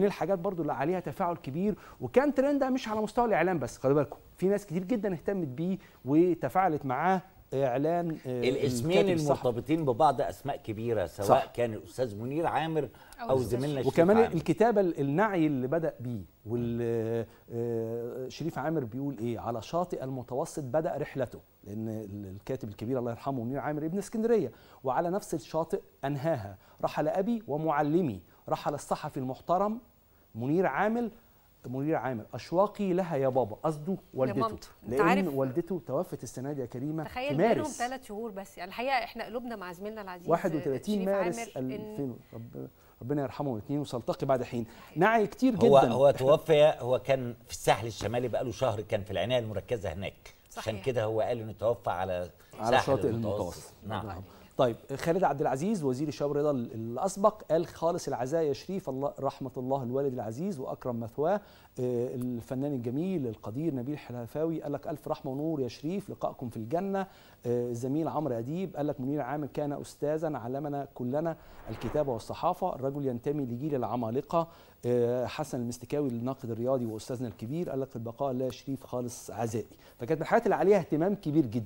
من الحاجات برضو اللي عليها تفاعل كبير وكان ترند ده مش على مستوى الاعلام بس خلي بالكم في ناس كتير جدا اهتمت بيه وتفاعلت معاه اعلان آه، الاسمين المرتبطين ببعض اسماء كبيره سواء صح. كان الاستاذ منير عامر او زميلنا شريف وكمان عامر. الكتابه النعي اللي بدا بيه والشريف آه، آه، عامر بيقول ايه على شاطئ المتوسط بدا رحلته لان الكاتب الكبير الله يرحمه منير عامر ابن اسكندريه وعلى نفس الشاطئ انهاها رحل ابي ومعلمي رحل الصحفي المحترم منير عامل منير عامل اشواقي لها يا بابا قصده والدته لان عارف والدته توفت السنه دي يا كريمه تخيل في مارس تخيل ثلاث شهور بس يعني الحقيقه احنا قلوبنا مع زميلنا العزيز 31 مارس 2000 إن... ربنا يرحمه الاثنين وسلتقي بعد حين نعي كتير جدا هو هو توفي هو كان في الساحل الشمالي بقاله شهر كان في العنايه المركزه هناك صحيح. عشان كده هو قال انه توفى على على شاطئ المتوسط, المتوسط. نعم طيب خالد عبد العزيز وزير الشباب والرياضه الاسبق قال خالص العزاء يا شريف الله رحمه الله الوالد العزيز واكرم مثواه آه، الفنان الجميل القدير نبيل حلفاوي قال لك الف رحمه ونور يا شريف لقائكم في الجنه آه، الزميل عمرو اديب قال لك منير عامر كان استاذا علمنا كلنا الكتابه والصحافه الرجل ينتمي لجيل العمالقه آه، حسن المستكاوي الناقد الرياضي واستاذنا الكبير قال لك البقاء لا شريف خالص عزائي فكانت من الحاجات اللي عليها اهتمام كبير جدا